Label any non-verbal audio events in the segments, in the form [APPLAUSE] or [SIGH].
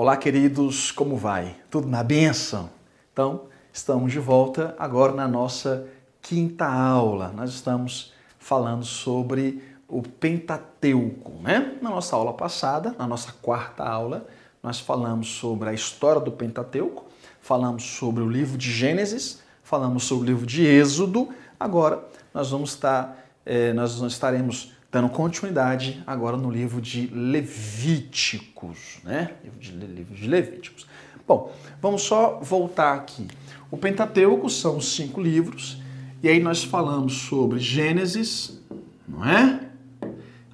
Olá, queridos, como vai? Tudo na benção? Então, estamos de volta agora na nossa quinta aula. Nós estamos falando sobre o Pentateuco, né? Na nossa aula passada, na nossa quarta aula, nós falamos sobre a história do Pentateuco, falamos sobre o livro de Gênesis, falamos sobre o livro de Êxodo. Agora, nós vamos estar, eh, nós estaremos dando continuidade agora no livro de Levíticos, né? Livro de, livro de Levíticos. Bom, vamos só voltar aqui. O Pentateuco são os cinco livros, e aí nós falamos sobre Gênesis, não é?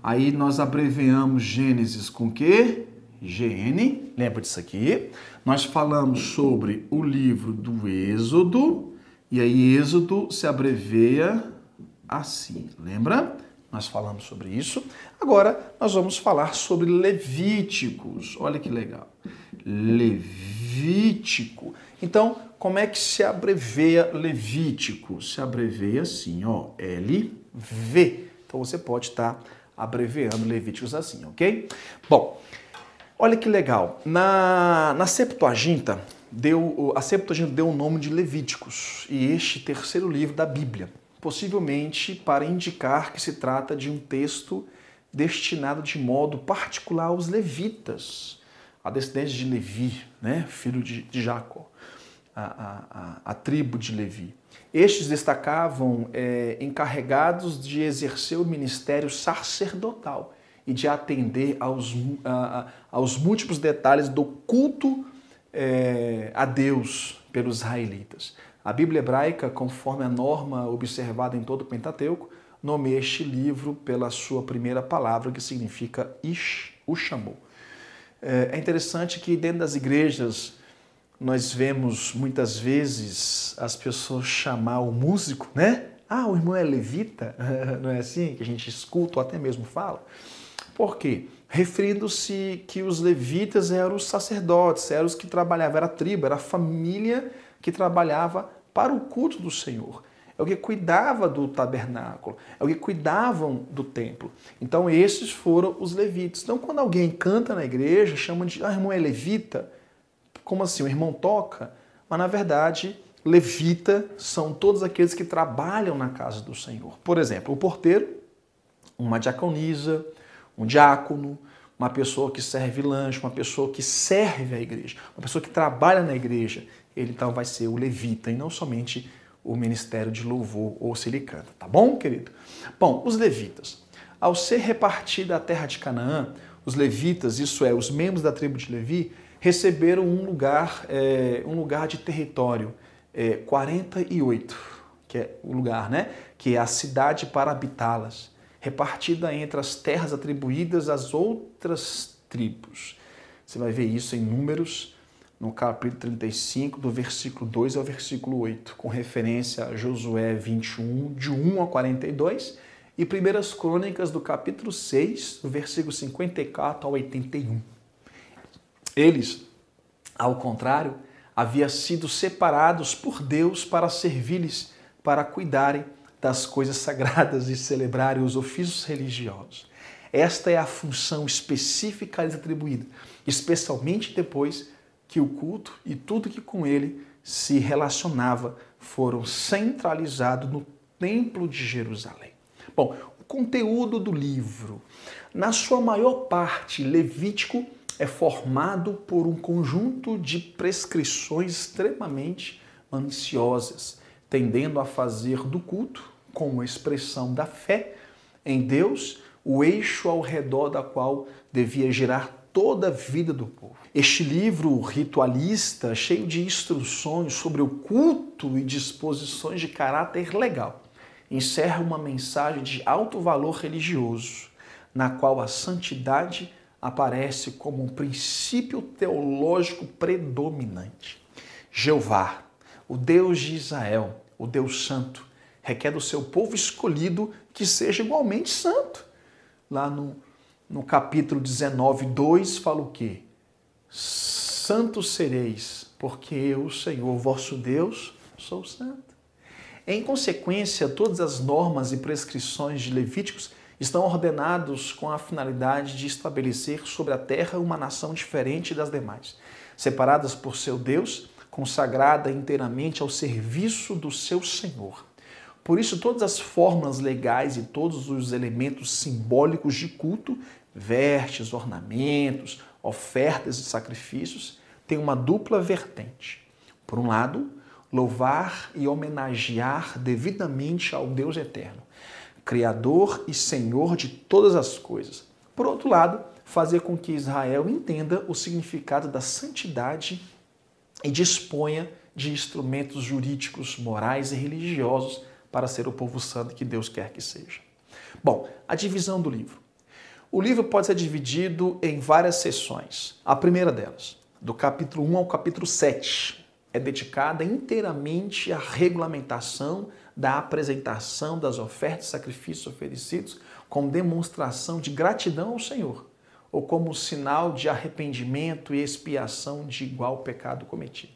Aí nós abreviamos Gênesis com que? GN, lembra disso aqui? Nós falamos sobre o livro do Êxodo, e aí Êxodo se abrevia assim, lembra? Nós falamos sobre isso. Agora nós vamos falar sobre Levíticos. Olha que legal. Levítico. Então, como é que se abreveia Levítico? Se abreveia assim, ó, LV. Então você pode estar tá abreviando Levíticos assim, ok? Bom, olha que legal. Na, na Septuaginta, deu, a Septuaginta deu o nome de Levíticos, e este terceiro livro da Bíblia possivelmente para indicar que se trata de um texto destinado de modo particular aos levitas, a descendência de Levi, né? filho de, de Jacó, a, a, a, a, tribo de Levi. Estes destacavam é, encarregados de exercer o ministério sacerdotal e de atender aos, a, aos múltiplos detalhes do culto é, a Deus pelos israelitas. A Bíblia hebraica, conforme a norma observada em todo o Pentateuco, nomeia este livro pela sua primeira palavra, que significa Ish, o chamou. É, é interessante que dentro das igrejas nós vemos muitas vezes as pessoas chamar o músico, né? Ah, o irmão é levita, [LAUGHS] não é assim que a gente escuta ou até mesmo fala? Por quê? Referindo-se que os levitas eram os sacerdotes, eram os que trabalhavam, era a tribo, era a família que trabalhava para o culto do Senhor. É o que cuidava do tabernáculo, é o que cuidavam do templo. Então, esses foram os levitas. Então, quando alguém canta na igreja, chama de ah, irmão é levita. Como assim? O irmão toca? Mas, na verdade, levita são todos aqueles que trabalham na casa do Senhor. Por exemplo, o porteiro, uma diaconisa, um diácono, uma pessoa que serve lanche, uma pessoa que serve a igreja, uma pessoa que trabalha na igreja, ele então vai ser o levita e não somente o ministério de louvor ou se ele canta, tá bom, querido? Bom, os levitas. Ao ser repartida a terra de Canaã, os levitas, isso é, os membros da tribo de Levi, receberam um lugar, é, um lugar de território, é, 48, que é o lugar, né? Que é a cidade para habitá-las, repartida entre as terras atribuídas às outras tribos. Você vai ver isso em números no capítulo 35, do versículo 2 ao versículo 8, com referência a Josué 21, de 1 a 42, e Primeiras Crônicas, do capítulo 6, do versículo 54 ao 81. Eles, ao contrário, haviam sido separados por Deus para servir-lhes, para cuidarem das coisas sagradas e celebrarem os ofícios religiosos. Esta é a função específica lhes atribuída, especialmente depois que o culto e tudo que com ele se relacionava foram centralizados no Templo de Jerusalém. Bom, o conteúdo do livro, na sua maior parte, Levítico é formado por um conjunto de prescrições extremamente ansiosas, tendendo a fazer do culto, como expressão da fé em Deus, o eixo ao redor da qual devia girar toda a vida do povo. Este livro ritualista, cheio de instruções sobre o culto e disposições de caráter legal, encerra uma mensagem de alto valor religioso, na qual a santidade aparece como um princípio teológico predominante. Jeová, o Deus de Israel, o Deus Santo, requer do seu povo escolhido que seja igualmente santo. Lá no no capítulo 19, 2, fala o quê? Santos sereis, porque eu, Senhor vosso Deus, sou santo. Em consequência, todas as normas e prescrições de Levíticos estão ordenados com a finalidade de estabelecer sobre a terra uma nação diferente das demais, separadas por seu Deus, consagrada inteiramente ao serviço do seu Senhor. Por isso, todas as formas legais e todos os elementos simbólicos de culto, vestes, ornamentos, ofertas e sacrifícios, têm uma dupla vertente. Por um lado, louvar e homenagear devidamente ao Deus eterno, Criador e Senhor de todas as coisas. Por outro lado, fazer com que Israel entenda o significado da santidade e disponha de instrumentos jurídicos, morais e religiosos para ser o povo santo que Deus quer que seja. Bom, a divisão do livro. O livro pode ser dividido em várias sessões. A primeira delas, do capítulo 1 ao capítulo 7, é dedicada inteiramente à regulamentação da apresentação das ofertas e sacrifícios oferecidos como demonstração de gratidão ao Senhor, ou como sinal de arrependimento e expiação de igual pecado cometido.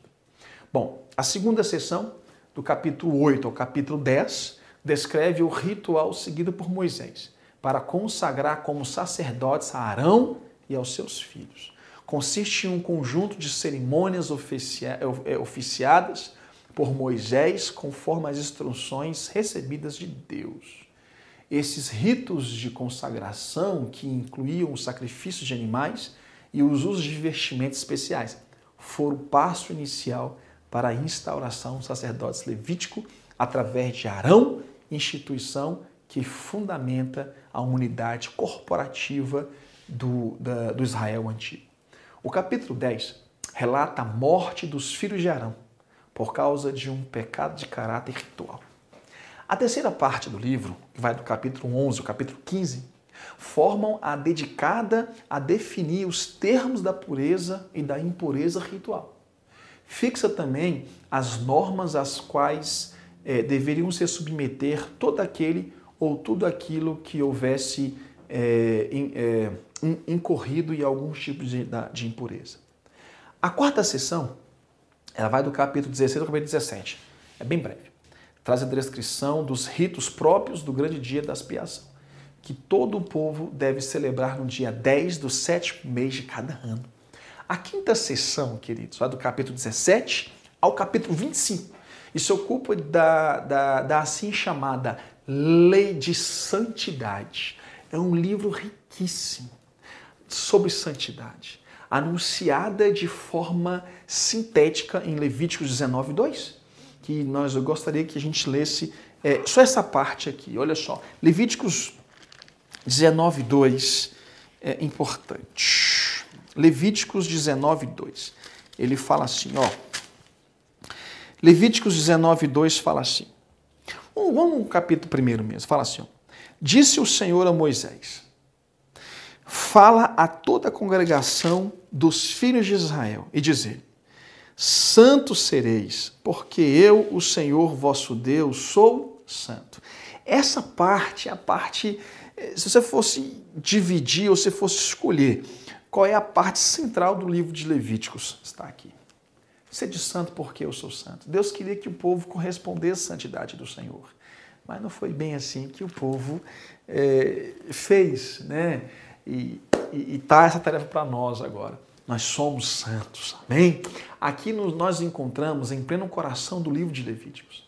Bom, a segunda sessão do capítulo 8 ao capítulo 10, descreve o ritual seguido por Moisés para consagrar como sacerdotes a Arão e aos seus filhos. Consiste em um conjunto de cerimônias eh, eh, oficiadas por Moisés conforme as instruções recebidas de Deus. Esses ritos de consagração, que incluíam o sacrifício de animais e os usos de vestimentos especiais, foram o passo inicial para a instauração do sacerdócio levítico através de Arão, instituição que fundamenta a unidade corporativa do, da, do Israel antigo. O capítulo 10 relata a morte dos filhos de Arão por causa de um pecado de caráter ritual. A terceira parte do livro, que vai do capítulo 11 ao capítulo 15, formam a dedicada a definir os termos da pureza e da impureza ritual. Fixa também as normas às quais é, deveriam se submeter todo aquele ou tudo aquilo que houvesse é, é, incorrido em algum tipo de, de impureza. A quarta sessão, ela vai do capítulo 16 ao capítulo 17. É bem breve. Traz a descrição dos ritos próprios do grande dia da expiação, que todo o povo deve celebrar no dia 10 do sétimo mês de cada ano. A quinta sessão, queridos, vai do capítulo 17 ao capítulo 25 e se ocupa da, da, da assim chamada Lei de Santidade. É um livro riquíssimo sobre santidade, anunciada de forma sintética em Levíticos 19, 2, que nós, eu gostaria que a gente lesse é, só essa parte aqui, olha só. Levíticos 19, 2 é importante. Levíticos 19, 2. Ele fala assim, ó. Levíticos 19, 2 fala assim. Vamos um capítulo primeiro mesmo, fala assim, ó. Disse o Senhor a Moisés, fala a toda a congregação dos filhos de Israel e diz ele. santos sereis, porque eu, o Senhor vosso Deus, sou santo. Essa parte, é a parte, eh, se você fosse dividir ou se fosse escolher qual é a parte central do livro de Levíticos? Está aqui. Ser de santo porque eu sou santo. Deus queria que o povo correspondesse à santidade do Senhor. Mas não foi bem assim que o povo é, fez, né? E está essa tarefa para nós agora. Nós somos santos, amém? Aqui nos, nós encontramos em pleno coração do livro de Levíticos,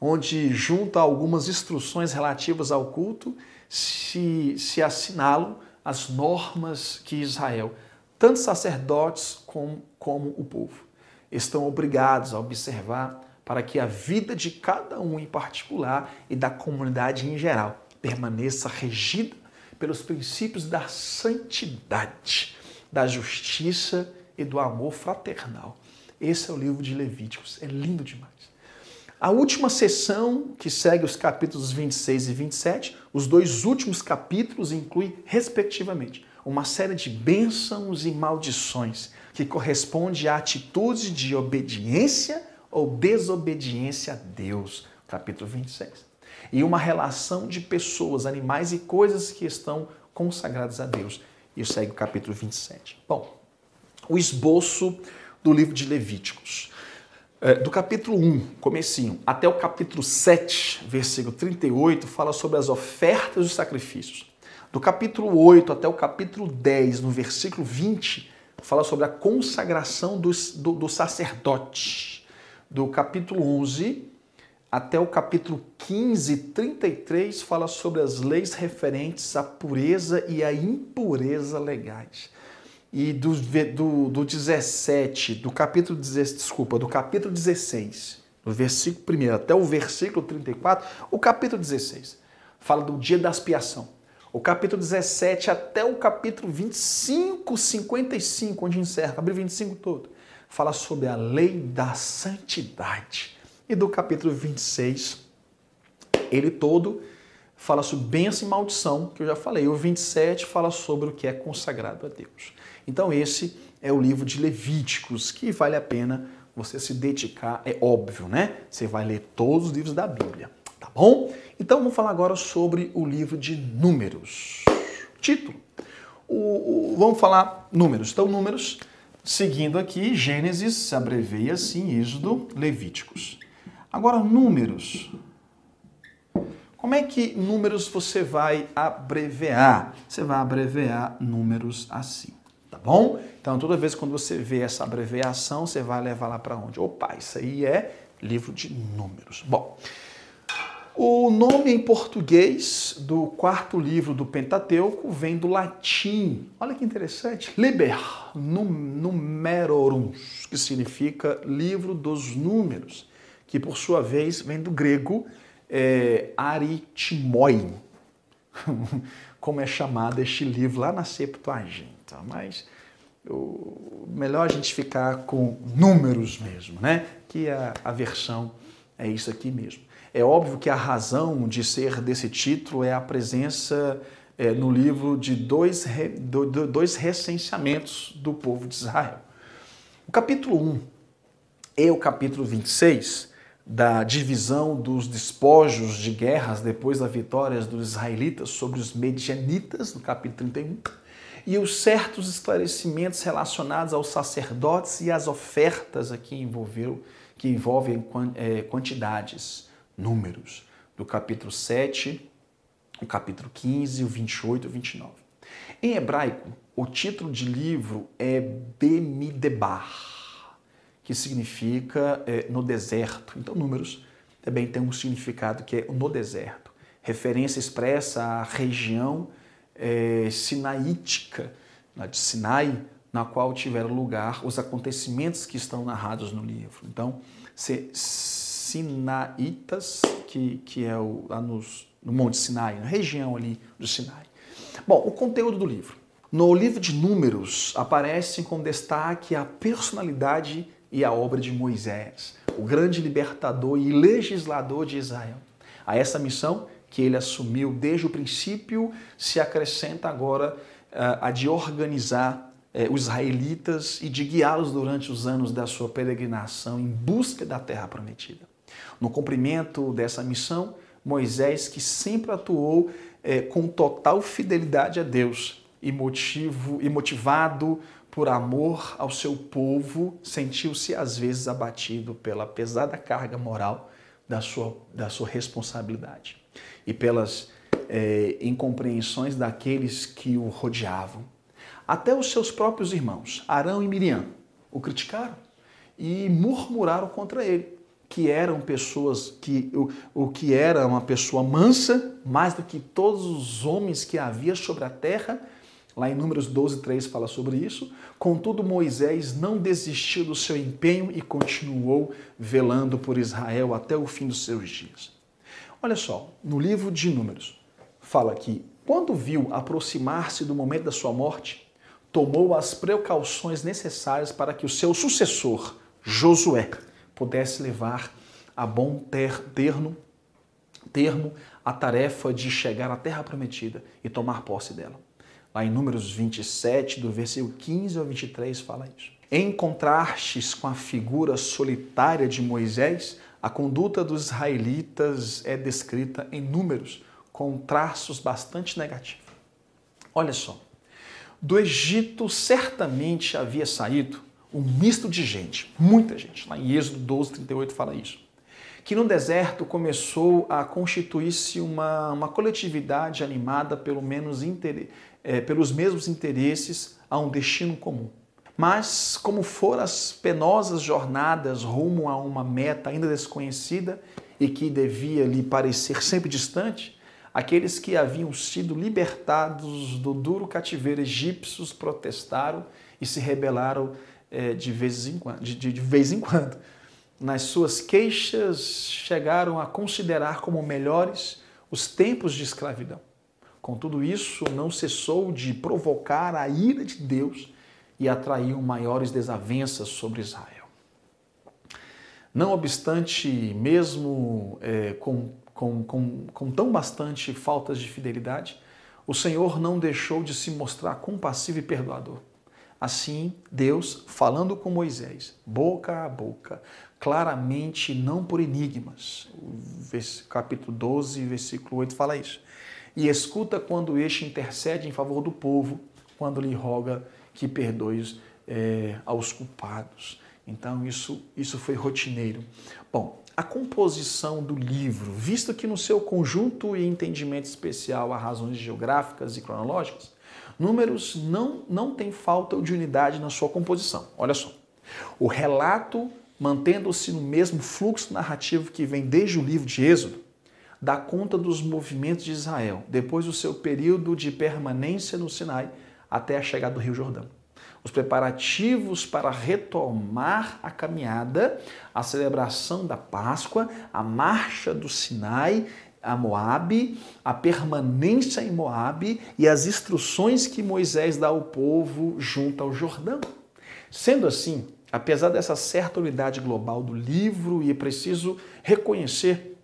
onde, junto a algumas instruções relativas ao culto, se, se assinalam as normas que Israel, tanto sacerdotes como, como o povo, estão obrigados a observar para que a vida de cada um em particular e da comunidade em geral permaneça regida pelos princípios da santidade, da justiça e do amor fraternal. Esse é o livro de Levíticos. É lindo demais. A última sessão, que segue os capítulos 26 e 27, os dois últimos capítulos incluem, respectivamente, uma série de bênçãos e maldições, que corresponde a atitudes de obediência ou desobediência a Deus, capítulo 26. E uma relação de pessoas, animais e coisas que estão consagradas a Deus. E segue o capítulo 27. Bom, o esboço do livro de Levíticos. É, do capítulo 1, comecinho, até o capítulo 7, versículo 38, fala sobre as ofertas e os sacrifícios. Do capítulo 8 até o capítulo 10, no versículo 20, fala sobre a consagração do, do, do sacerdote. Do capítulo 11 até o capítulo 15, 33, fala sobre as leis referentes à pureza e à impureza legais e do, do, do 17, do capítulo 16, desculpa, do capítulo 16, do versículo 1 até o versículo 34, o capítulo 16 fala do dia da expiação. O capítulo 17 até o capítulo 25, 55, onde encerra, abre 25 todo, fala sobre a lei da santidade. E do capítulo 26, ele todo fala sobre bênção e maldição, que eu já falei. O 27 fala sobre o que é consagrado a Deus. Então, esse é o livro de Levíticos, que vale a pena você se dedicar, é óbvio, né? Você vai ler todos os livros da Bíblia, tá bom? Então, vamos falar agora sobre o livro de Números. Título. O, o, vamos falar números. Então, números, seguindo aqui, Gênesis se abreveia assim, Êxodo, Levíticos. Agora, números. Como é que números você vai abreviar? Você vai abreviar números assim tá bom? Então, toda vez quando você vê essa abreviação, você vai levar lá para onde? Opa, isso aí é livro de números. Bom, o nome em português do quarto livro do Pentateuco vem do latim. Olha que interessante. Liber numerorum, que significa livro dos números, que por sua vez vem do grego é, aritmoi, [LAUGHS] como é chamado este livro lá na Septuaginta. Mas o melhor a gente ficar com números mesmo, né? Que a, a versão é isso aqui mesmo. É óbvio que a razão de ser desse título é a presença é, no livro de dois, re, do, do, dois recenseamentos do povo de Israel. O capítulo 1 e o capítulo 26 da divisão dos despojos de guerras depois das vitórias dos israelitas sobre os medianitas, no capítulo 31, e os certos esclarecimentos relacionados aos sacerdotes e às ofertas aqui envolveu, que envolvem é, quantidades, números, do capítulo 7, o capítulo 15, o 28 e o 29. Em hebraico, o título de livro é Bemidebar, que significa é, no deserto. Então, números também tem um significado que é no deserto, referência expressa à região é, sinaítica, né, de Sinai, na qual tiveram lugar os acontecimentos que estão narrados no livro. Então, se, sinaitas, que, que é o, lá nos, no Monte Sinai, na região ali do Sinai. Bom, o conteúdo do livro. No livro de Números aparecem com destaque a personalidade e a obra de Moisés, o grande libertador e legislador de Israel. A essa missão que ele assumiu desde o princípio, se acrescenta agora eh, a de organizar eh, os israelitas e de guiá-los durante os anos da sua peregrinação em busca da terra prometida. No cumprimento dessa missão, Moisés, que sempre atuou eh, com total fidelidade a Deus e, motivo, e motivado por amor ao seu povo, sentiu-se às vezes abatido pela pesada carga moral da sua, da sua responsabilidade e pelas é, incompreensões daqueles que o rodeavam. Até os seus próprios irmãos, Arão e Miriam, o criticaram e murmuraram contra ele, que eram pessoas que o, o que era uma pessoa mansa, mais do que todos os homens que havia sobre a terra. Lá em Números 12, 3 fala sobre isso. Contudo, Moisés não desistiu do seu empenho e continuou velando por Israel até o fim dos seus dias. Olha só, no livro de Números, fala que quando viu aproximar-se do momento da sua morte, tomou as precauções necessárias para que o seu sucessor, Josué, pudesse levar a bom ter, termo a tarefa de chegar à terra prometida e tomar posse dela. Lá em Números 27, do versículo 15 ao 23, fala isso. Em contrastes com a figura solitária de Moisés, a conduta dos israelitas é descrita em números, com traços bastante negativos. Olha só, do Egito certamente havia saído um misto de gente, muita gente, lá em Êxodo 12, 38 fala isso, que no deserto começou a constituir-se uma, uma coletividade animada pelo menos inter, é, pelos mesmos interesses a um destino comum. Mas, como foram as penosas jornadas rumo a uma meta ainda desconhecida e que devia lhe parecer sempre distante, aqueles que haviam sido libertados do duro cativeiro egípcios protestaram e se rebelaram é, de, vez em quando, de, de, de vez em quando. Nas suas queixas, chegaram a considerar como melhores os tempos de escravidão. Com tudo isso, não cessou de provocar a ira de Deus e atraíam maiores desavenças sobre Israel. Não obstante, mesmo é, com, com, com, com tão bastante faltas de fidelidade, o Senhor não deixou de se mostrar compassivo e perdoador. Assim, Deus, falando com Moisés, boca a boca, claramente não por enigmas, capítulo 12, versículo 8 fala isso. E escuta quando este intercede em favor do povo, quando lhe roga que perdoe é, eh, aos culpados. Então, isso, isso foi rotineiro. Bom, a composição do livro, visto que no seu conjunto e entendimento especial há razões geográficas e cronológicas, números não, não tem falta de unidade na sua composição. Olha só. O relato, mantendo-se no mesmo fluxo narrativo que vem desde o livro de Êxodo, dá conta dos movimentos de Israel depois do seu período de permanência no Sinai até a chegada do Rio Jordão. Os preparativos para retomar a caminhada, a celebração da Páscoa, a marcha do Sinai, a Moabe, a permanência em Moabe e as instruções que Moisés dá ao povo junto ao Jordão. Sendo assim, apesar dessa certa unidade global do livro, e é preciso reconhecer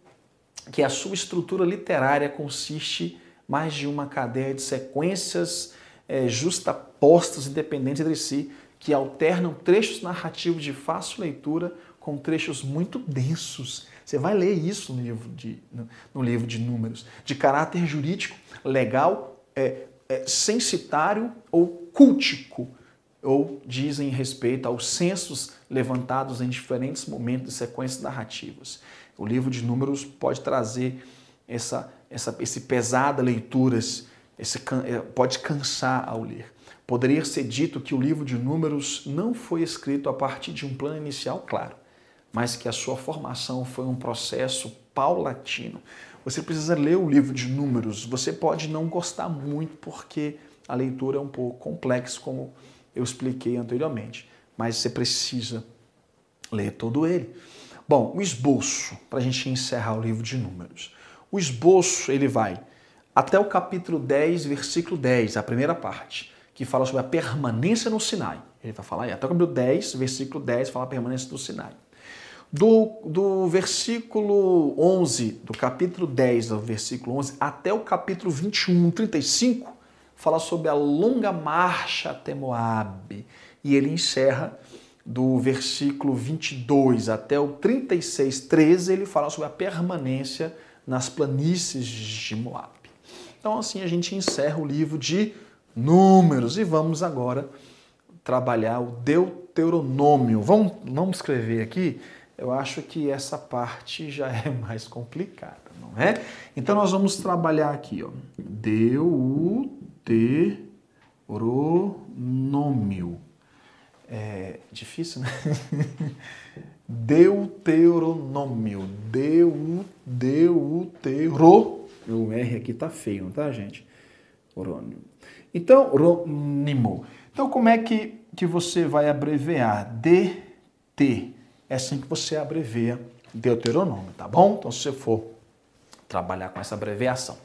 que a sua estrutura literária consiste mais de uma cadeia de sequências é, justapostas, independentes entre si, que alternam trechos narrativos de fácil leitura com trechos muito densos. Você vai ler isso no livro de, no, no livro de números, de caráter jurídico, legal, é, é, censitário ou cultico, ou dizem respeito aos censos levantados em diferentes momentos e sequências narrativas. O livro de números pode trazer essa, essa esse pesada leituras esse, eh, pode cansar ao ler. Poderia ser dito que o livro de Números não foi escrito a partir de um plano inicial, claro, mas que a sua formação foi um processo paulatino. Você precisa ler o livro de Números. Você pode não gostar muito porque a leitura é um pouco complexa, como eu expliquei anteriormente, mas você precisa ler todo ele. Bom, o esboço, para a gente encerrar o livro de Números. O esboço, ele vai até o capítulo 10, versículo 10, a primeira parte, que fala sobre a permanência no Sinai. Ele vai falar aí, até o capítulo 10, versículo 10, fala a permanência no Sinai. Do, do versículo 11, do capítulo 10, do versículo 11, até o capítulo 21, 35, fala sobre a longa marcha até Moab. E ele encerra do versículo 22 até o 36, 13, ele fala sobre a permanência nas planícies de Moab. Então, assim a gente encerra o livro de Números e vamos agora trabalhar o Deuteronômio. Vamos, vamos escrever aqui? Eu acho que essa parte já é [LAUGHS] mais complicada, não é? Então, nós vamos trabalhar aqui, ó. Deuteronômio. É difícil, né? [LAUGHS] Deuteronômio. Deu, deutero o R aqui tá feio, não tá, gente? Rônimo. Então, rônimo. Então, como é que, que você vai abreviar? DT. É assim que você abrevia Deuteronômio, tá bom? Então, se você for trabalhar com essa abreviação.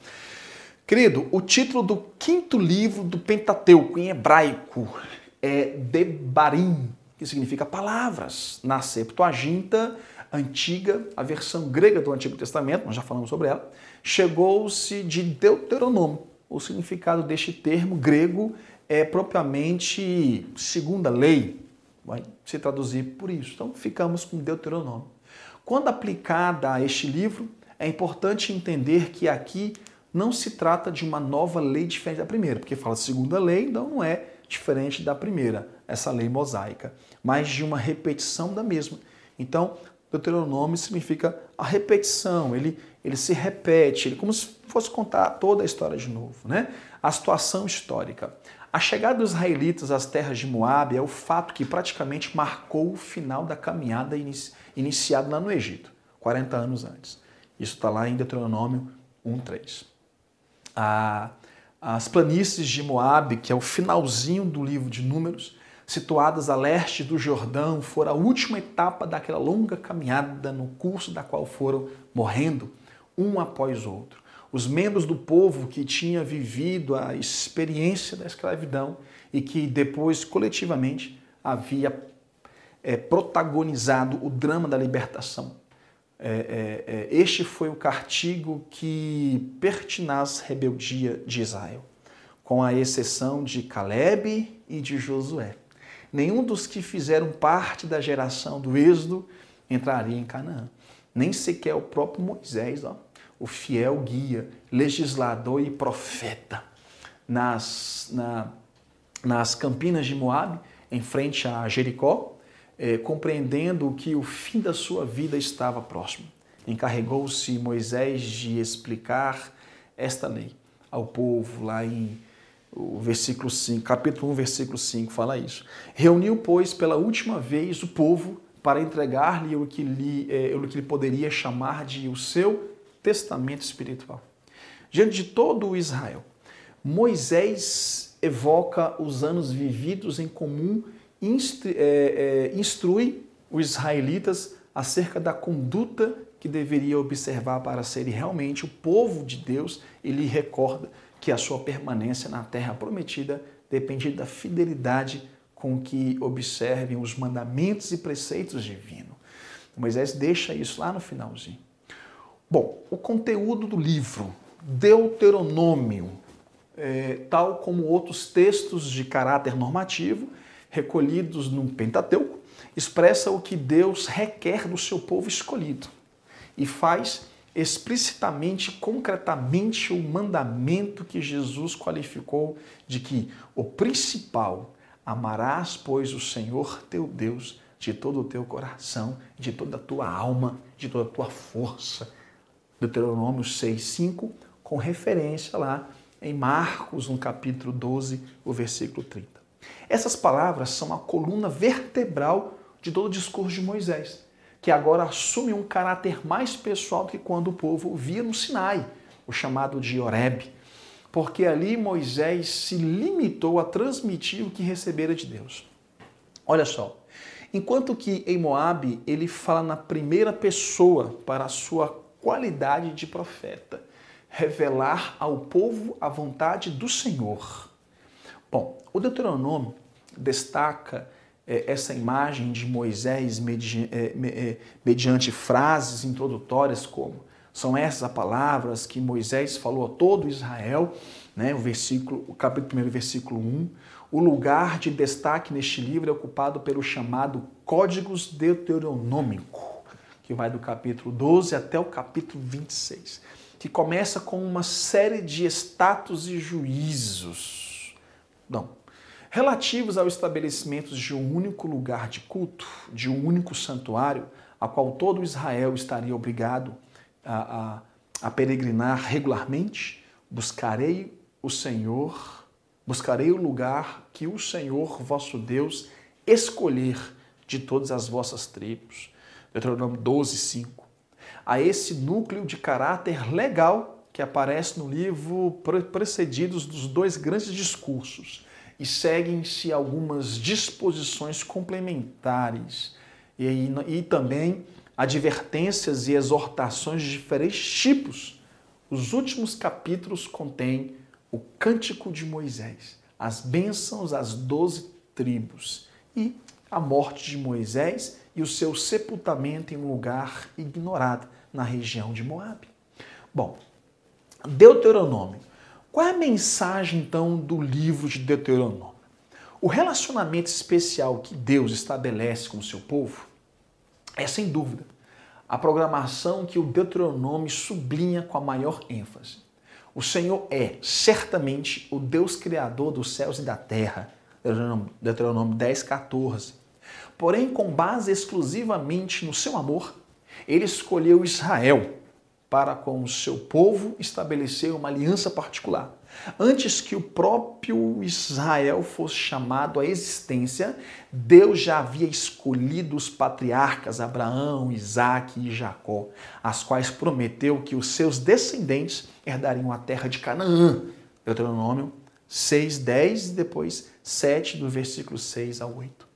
Querido, o título do quinto livro do Pentateuco, em hebraico, é Debarim, que significa palavras. Na Septuaginta, antiga, a versão grega do Antigo Testamento, nós já falamos sobre ela, chegou-se de Deuteronômio. O significado deste termo grego é propriamente segunda lei, vai se traduzir por isso. Então ficamos com Deuteronômio. Quando aplicada a este livro, é importante entender que aqui não se trata de uma nova lei diferente da primeira, porque fala segunda lei, então não é diferente da primeira, essa lei mosaica, mas de uma repetição da mesma. Então, Deuteronômio significa a repetição, ele, ele se repete, ele como se fosse contar toda a história de novo, né? A situação histórica. A chegada dos israelitas às terras de Moab é o fato que praticamente marcou o final da caminhada inici iniciada lá no Egito, 40 anos antes. Isso está lá em Deuteronômio 1.3. A, as planícies de Moab, que é o finalzinho do livro de Números, situadas a leste do Jordão, fora a última etapa daquela longa caminhada no curso da qual foram morrendo um após outro. Os membros do povo que tinha vivido a experiência da escravidão e que depois coletivamente havia é, protagonizado o drama da libertação. É, é, este foi o cartigo que pertinaz rebeldia de Israel, com a exceção de Caleb e de Josué nenhum dos que fizeram parte da geração do Êxodo entraria em Canaã. Nem sequer o próprio Moisés, ó, o fiel guia, legislador e profeta nas, na, nas campinas de Moabe, em frente a Jericó, é, compreendendo que o fim da sua vida estava próximo. Encarregou-se Moisés de explicar esta lei ao povo lá em o versículo 5, capítulo 1, versículo 5 fala isso. Reuniu, pois, pela última vez o povo para entregar-lhe o que lhe, eh, o que lhe poderia chamar de o seu testamento espiritual. Diante de todo o Israel, Moisés evoca os anos vividos em comum, instrui, eh, eh, instrui os israelitas acerca da conduta que deveria observar para ser realmente o povo de Deus, ele recorda que a sua permanência na terra prometida depende da fidelidade com que observem os mandamentos e preceitos divinos. Moisés deixa isso lá no finalzinho. Bom, o conteúdo do livro, Deuteronômio, é, tal como outros textos de caráter normativo, recolhidos num Pentateuco, expressa o que Deus requer do seu povo escolhido e faz explicitamente, concretamente, o mandamento que Jesus qualificou de que o principal, amarás, pois, o Senhor teu Deus de todo o teu coração, de toda a tua alma, de toda a tua força. Deuteronômio 6, 5, com referência lá em Marcos, no capítulo 12, o versículo 30. Essas palavras são a coluna vertebral de todo o discurso de Moisés que agora assume um caráter mais pessoal do que quando o povo via no Sinai, o chamado de Horeb, porque ali Moisés se limitou a transmitir o que recebera de Deus. Olha só, enquanto que em Moabe ele fala na primeira pessoa para a sua qualidade de profeta, revelar ao povo a vontade do Senhor. Bom, o Deuteronômio destaca é, essa imagem de Moisés é, é, mediante frases introdutórias como são essas as palavras que Moisés falou a todo Israel, né? o, versículo, o capítulo 1, versículo 1. O lugar de destaque neste livro é ocupado pelo chamado Códigos Deuteronômico, que vai do capítulo 12 até o capítulo 26, que começa com uma série de status e juízos. Não, relativos ao estabelecimento de um único lugar de culto, de um único santuário, a qual todo Israel estaria obrigado a, a, a peregrinar regularmente. Buscarei o Senhor, buscarei o lugar que o Senhor vosso Deus escolher de todas as vossas tribos. Deuteronômio 12, 5. A esse núcleo de caráter legal que aparece no livro precedidos dos dois grandes discursos e seguem-se algumas disposições complementares e, e também advertências e exortações de diferentes tipos. Os últimos capítulos contêm o Cântico de Moisés, as bênçãos às doze tribos e a morte de Moisés e o seu sepultamento em um lugar ignorado na região de Moab. Bom, Deuteronômio qual é a mensagem então do livro de Deuteronômio? O relacionamento especial que Deus estabelece com o seu povo é, sem dúvida, a programação que o Deuteronômio sublinha com a maior ênfase. O Senhor é, certamente, o Deus Criador dos céus e da terra. Deuteronômio 10, 14. Porém, com base exclusivamente no seu amor, ele escolheu Israel para com o seu povo estabelecer uma aliança particular. Antes que o próprio Israel fosse chamado à existência, Deus já havia escolhido os patriarcas Abraão, Isaac e Jacó, as quais prometeu que os seus descendentes herdariam a terra de Canaã. Deuteronômio 6, 10 e depois 7, do versículo 6 ao 8.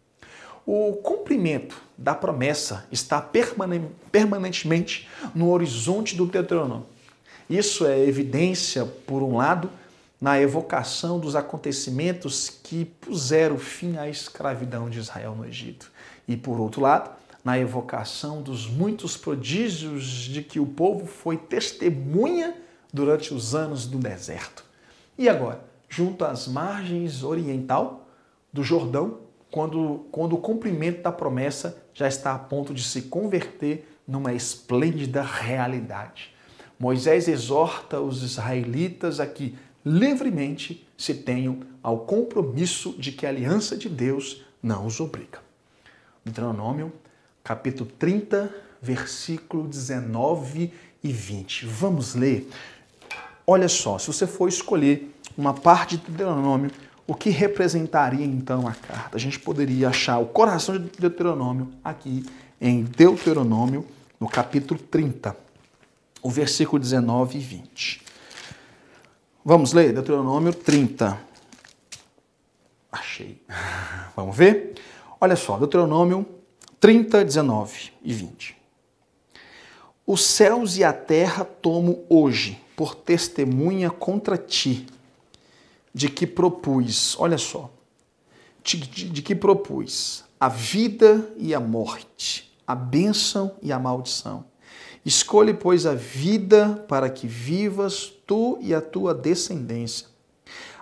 O cumprimento da promessa está permanentemente no horizonte do Deuteronômio. Isso é evidência, por um lado, na evocação dos acontecimentos que puseram fim à escravidão de Israel no Egito, e por outro lado, na evocação dos muitos prodígios de que o povo foi testemunha durante os anos do deserto. E agora, junto às margens oriental do Jordão, quando, quando o cumprimento da promessa já está a ponto de se converter numa esplêndida realidade. Moisés exorta os israelitas a que livremente se tenham ao compromisso de que a aliança de Deus não os obriga. Deuteronômio, capítulo 30, versículo 19 e 20. Vamos ler. Olha só, se você for escolher uma parte do Deuteronômio, o que representaria então a carta? A gente poderia achar o coração de Deuteronômio aqui em Deuteronômio, no capítulo 30, o versículo 19 e 20. Vamos ler Deuteronômio 30. Achei. [LAUGHS] Vamos ver? Olha só, Deuteronômio 30, 19 e 20. Os céus e a terra tomo hoje por testemunha contra ti de que propus, olha só, de, de, de que propus a vida e a morte, a bênção e a maldição. Escolhe, pois, a vida para que vivas tu e a tua descendência.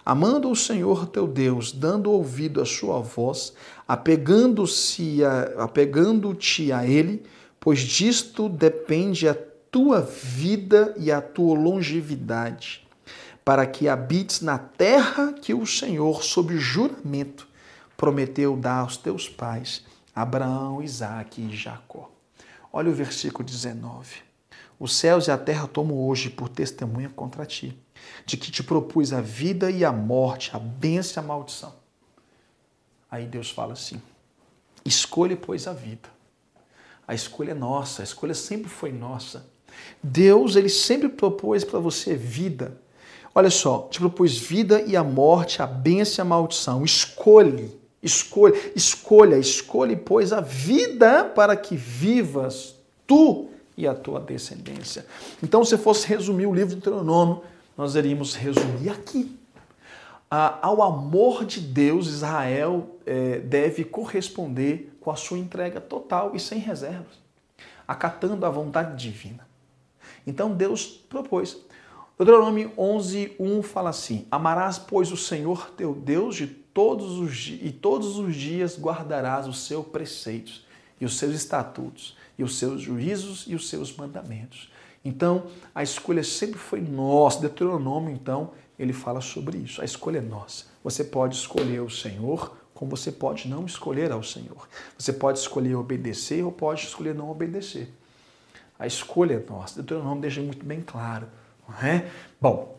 Amando o Senhor teu Deus, dando ouvido à sua voz, apegando-se a, apegando-te a ele, pois disto depende a tua vida e a tua longevidade para que habites na terra que o Senhor, sob juramento, prometeu dar aos teus pais, Abraão, Isaque e Jacó. Olha o versículo 19. Os céus e a terra tomam hoje por testemunha contra ti, de que te propus a vida e a morte, a bênção e a maldição. Aí Deus fala assim: escolhe, pois, a vida. A escolha é nossa, a escolha sempre foi nossa. Deus, ele sempre propôs para você vida, Olha só, te propus vida e a morte, a bênção e a maldição. Escolhe, escolha, escolha, escolhe, pois, a vida para que vivas tu e a tua descendência. Então, se fosse resumir o livro do Deuteronômio, nós iríamos resumir aqui. Ah, ao amor de Deus, Israel eh, deve corresponder com a sua entrega total e sem reservas, acatando a vontade divina. Então Deus propôs Deuteronômio 11, 1 fala assim: Amarás, pois, o Senhor teu Deus de todos os e todos os dias guardarás os seus preceitos, e os seus estatutos, e os seus juízos e os seus mandamentos. Então, a escolha sempre foi nossa. Deuteronômio, então, ele fala sobre isso. A escolha é nossa. Você pode escolher o Senhor, como você pode não escolher ao Senhor. Você pode escolher obedecer ou pode escolher não obedecer. A escolha é nossa. Deuteronômio deixa muito bem claro. Né? Bom,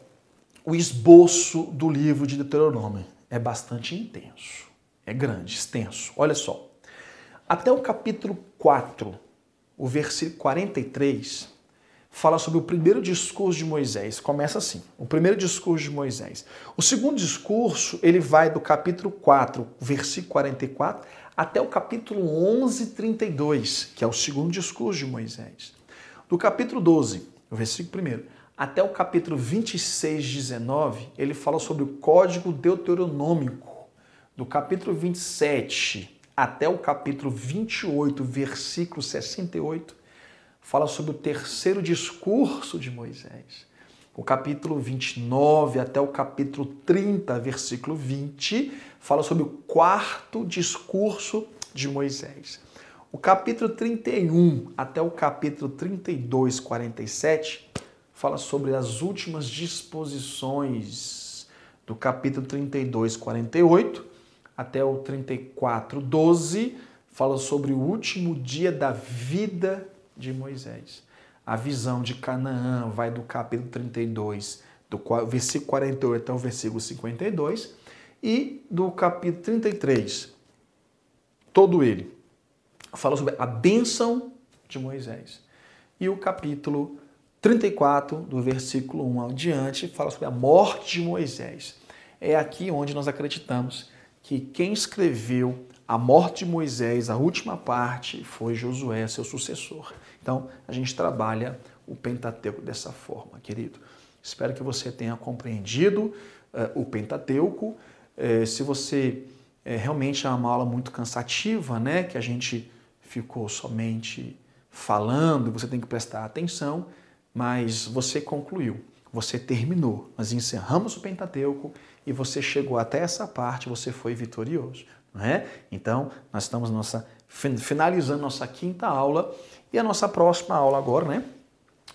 o esboço do livro de Deuteronômio é bastante intenso, é grande, extenso. Olha só, até o capítulo 4, o versículo 43, fala sobre o primeiro discurso de Moisés. Começa assim, o primeiro discurso de Moisés. O segundo discurso, ele vai do capítulo 4, versículo 44, até o capítulo 11, 32, que é o segundo discurso de Moisés. Do capítulo 12, o versículo 1 até o capítulo 26, 19, ele fala sobre o código deuteronômico. Do capítulo 27 até o capítulo 28, versículo 68, fala sobre o terceiro discurso de Moisés. O capítulo 29 até o capítulo 30, versículo 20, fala sobre o quarto discurso de Moisés. O capítulo 31 até o capítulo 32, 47, fala sobre as últimas disposições do capítulo 32, 48 até o 34, 12, fala sobre o último dia da vida de Moisés. A visão de Canaã vai do capítulo 32, do versículo 48 até o versículo 52, e do capítulo 33, todo ele, fala sobre a bênção de Moisés. E o capítulo 34, do versículo 1 ao diante, fala sobre a morte de Moisés. É aqui onde nós acreditamos que quem escreveu a morte de Moisés, a última parte, foi Josué, seu sucessor. Então, a gente trabalha o Pentateuco dessa forma, querido. Espero que você tenha compreendido uh, o Pentateuco. Uh, se você uh, realmente é uma aula muito cansativa, né, que a gente ficou somente falando, você tem que prestar atenção mas você concluiu, você terminou. Nós encerramos o Pentateuco e você chegou até essa parte, você foi vitorioso. Não é? Então, nós estamos nossa, finalizando nossa quinta aula e a nossa próxima aula agora, né?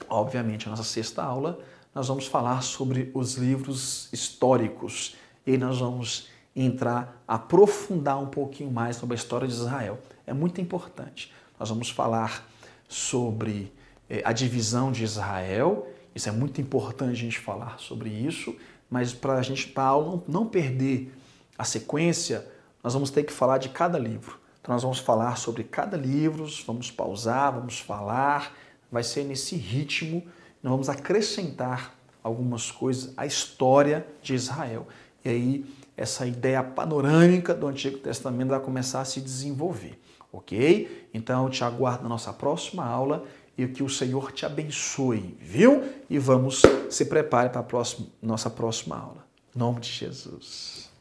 Obviamente, a nossa sexta aula, nós vamos falar sobre os livros históricos e nós vamos entrar, aprofundar um pouquinho mais sobre a história de Israel. É muito importante. Nós vamos falar sobre é, a divisão de Israel. Isso é muito importante a gente falar sobre isso, mas para a gente, para não, não perder a sequência, nós vamos ter que falar de cada livro. Então nós vamos falar sobre cada livro, vamos pausar, vamos falar, vai ser nesse ritmo, nós vamos acrescentar algumas coisas à história de Israel. E aí essa ideia panorâmica do Antigo Testamento vai começar a se desenvolver, ok? Então eu te aguardo na nossa próxima aula e que o Senhor te abençoe, viu? E vamos se prepare para a próxima, nossa próxima aula. Em nome de Jesus.